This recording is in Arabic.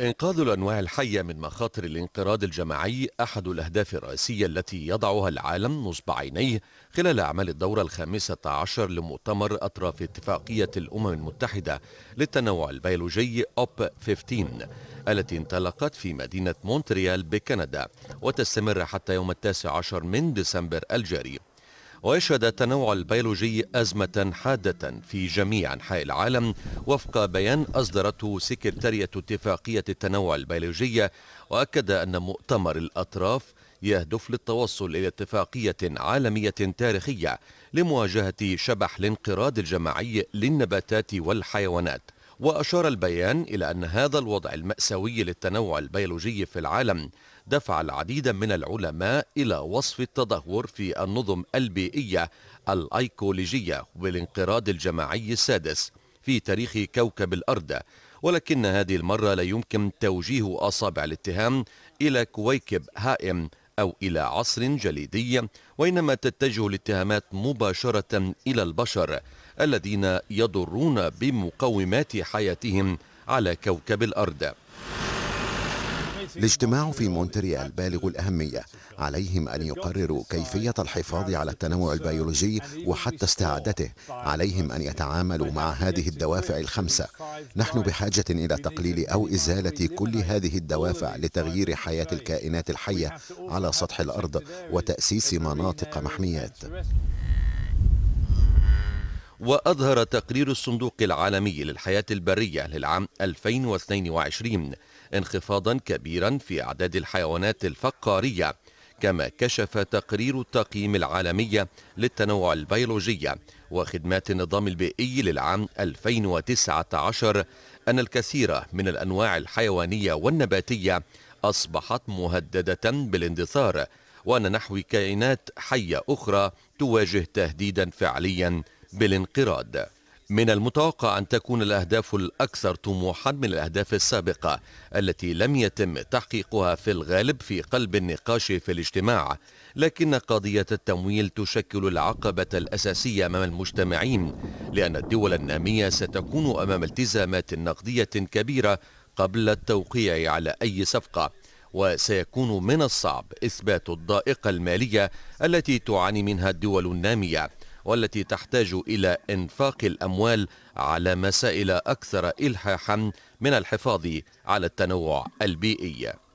إنقاذ الأنواع الحية من مخاطر الانقراض الجماعي أحد الأهداف الرئيسية التي يضعها العالم نصب عينيه خلال أعمال الدورة الخامسة عشر لمؤتمر أطراف اتفاقية الأمم المتحدة للتنوع البيولوجي أوب 15 التي انطلقت في مدينة مونتريال بكندا وتستمر حتى يوم التاسع عشر من ديسمبر الجاري ويشهد التنوع البيولوجي أزمة حادة في جميع أنحاء العالم وفق بيان أصدرته سكرتارية اتفاقية التنوع البيولوجية وأكد أن مؤتمر الأطراف يهدف للتوصل إلى اتفاقية عالمية تاريخية لمواجهة شبح الانقراض الجماعي للنباتات والحيوانات وأشار البيان إلى أن هذا الوضع المأساوي للتنوع البيولوجي في العالم دفع العديد من العلماء إلى وصف التدهور في النظم البيئية الأيكولوجية بالانقراض الجماعي السادس في تاريخ كوكب الأرض ولكن هذه المرة لا يمكن توجيه أصابع الاتهام إلى كويكب هائم أو إلى عصر جليدي وإنما تتجه الاتهامات مباشرة إلى البشر الذين يضرون بمقومات حياتهم على كوكب الأرض الاجتماع في مونتريال بالغ الأهمية عليهم أن يقرروا كيفية الحفاظ على التنوع البيولوجي وحتى استعادته عليهم أن يتعاملوا مع هذه الدوافع الخمسة نحن بحاجة إلى تقليل أو إزالة كل هذه الدوافع لتغيير حياة الكائنات الحية على سطح الأرض وتأسيس مناطق محميات وأظهر تقرير الصندوق العالمي للحياة البرية للعام 2022 انخفاضا كبيرا في أعداد الحيوانات الفقارية كما كشف تقرير التقييم العالمي للتنوع البيولوجي وخدمات النظام البيئي للعام 2019 أن الكثير من الأنواع الحيوانية والنباتية أصبحت مهددة بالاندثار وأن نحو كائنات حية أخرى تواجه تهديدا فعليا بالانقراض من المتوقع أن تكون الأهداف الأكثر طموحا من الأهداف السابقة التي لم يتم تحقيقها في الغالب في قلب النقاش في الاجتماع لكن قضية التمويل تشكل العقبة الأساسية أمام المجتمعين لأن الدول النامية ستكون أمام التزامات نقدية كبيرة قبل التوقيع على أي صفقة وسيكون من الصعب إثبات الضائقة المالية التي تعاني منها الدول النامية والتي تحتاج إلى إنفاق الأموال على مسائل أكثر إلحاحا من الحفاظ على التنوع البيئي